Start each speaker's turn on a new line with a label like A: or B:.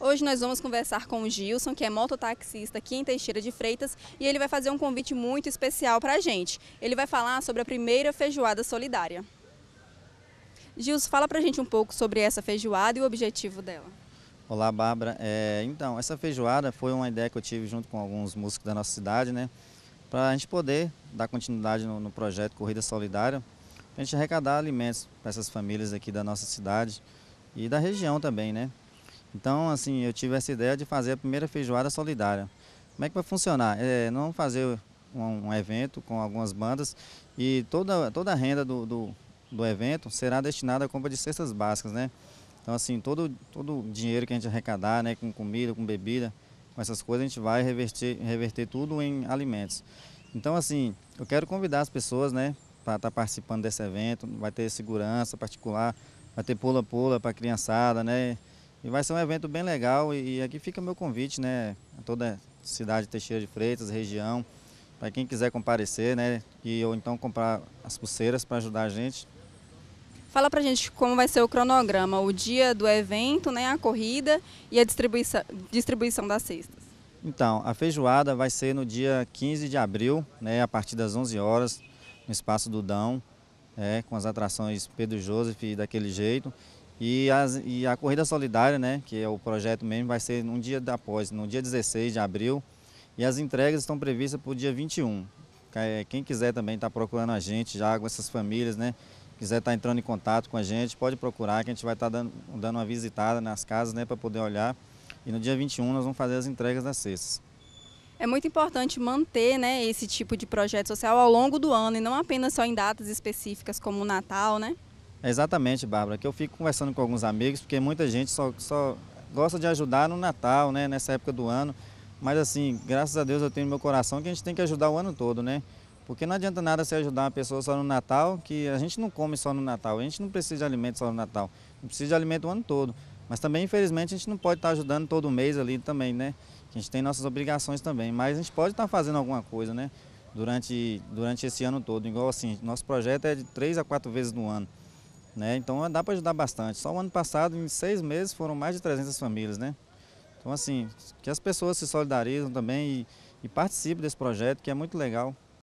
A: Hoje nós vamos conversar com o Gilson, que é mototaxista aqui em Teixeira de Freitas, e ele vai fazer um convite muito especial para a gente. Ele vai falar sobre a primeira feijoada solidária. Gilson, fala para a gente um pouco sobre essa feijoada e o objetivo dela.
B: Olá, Bárbara. É, então, essa feijoada foi uma ideia que eu tive junto com alguns músicos da nossa cidade, né? Para a gente poder dar continuidade no, no projeto Corrida Solidária, para a gente arrecadar alimentos para essas famílias aqui da nossa cidade e da região também, né? Então, assim, eu tive essa ideia de fazer a primeira feijoada solidária. Como é que vai funcionar? É, não fazer um, um evento com algumas bandas e toda, toda a renda do, do, do, evento será destinada à compra de cestas básicas, né? Então, assim, todo, todo o dinheiro que a gente arrecadar, né, com comida, com bebida, com essas coisas, a gente vai reverter, reverter tudo em alimentos. Então, assim, eu quero convidar as pessoas, né, para estar tá participando desse evento. Vai ter segurança particular, vai ter pula-pula para a criançada, né? E vai ser um evento bem legal e, aqui fica o meu convite, né? A toda a cidade de Teixeira de Freitas, região, para quem quiser comparecer, né? E ou então comprar as pulseiras para ajudar a gente.
A: Fala pra gente como vai ser o cronograma, o dia do evento, né, a corrida e a distribuição, distribuição das cestas.
B: Então, a feijoada vai ser no dia 15 de abril, né, a partir das 11 horas, no Espaço do Dão, é, com as atrações Pedro Joseph e daquele jeito. E, e, a Corrida Solidária, né, que é o projeto mesmo, vai ser um dia após, no dia 16 de abril. E as entregas estão previstas para o dia 21. Eh, quem quiser também estar tá procurando a gente, já com essas famílias, né, quiser estar tá entrando em contato com a gente, pode procurar, que a gente vai estar tá dando, dando uma visitada nas casas né, para poder olhar. E no dia 21 nós vamos fazer as entregas das cestas.
A: É muito importante manter né, esse tipo de projeto social ao longo do ano e não apenas só em datas específicas como o Natal, né?
B: Exatamente, Bárbara, que eu fico conversando com alguns amigos, porque muita gente só, só gosta de ajudar no Natal, né, nessa época do ano, mas assim, graças a Deus eu tenho no meu coração que a gente tem que ajudar o ano todo, né? Porque não adianta nada se ajudar uma pessoa só no Natal, que a gente não come só no Natal, a gente não precisa de alimento só no Natal, não precisa de alimento o ano todo. Mas também, infelizmente, a gente não pode estar ajudando todo mês ali também, né? A gente tem nossas obrigações também, mas a gente pode estar fazendo alguma coisa, né? Durante, durante esse ano todo. Igual assim, nosso projeto é de três a quatro vezes no ano. Né? Então dá para ajudar bastante. Só o ano passado, em seis meses, foram mais de 300 famílias. Né? Então, assim, que as pessoas se solidarizam também e, e participem desse projeto, que é muito legal.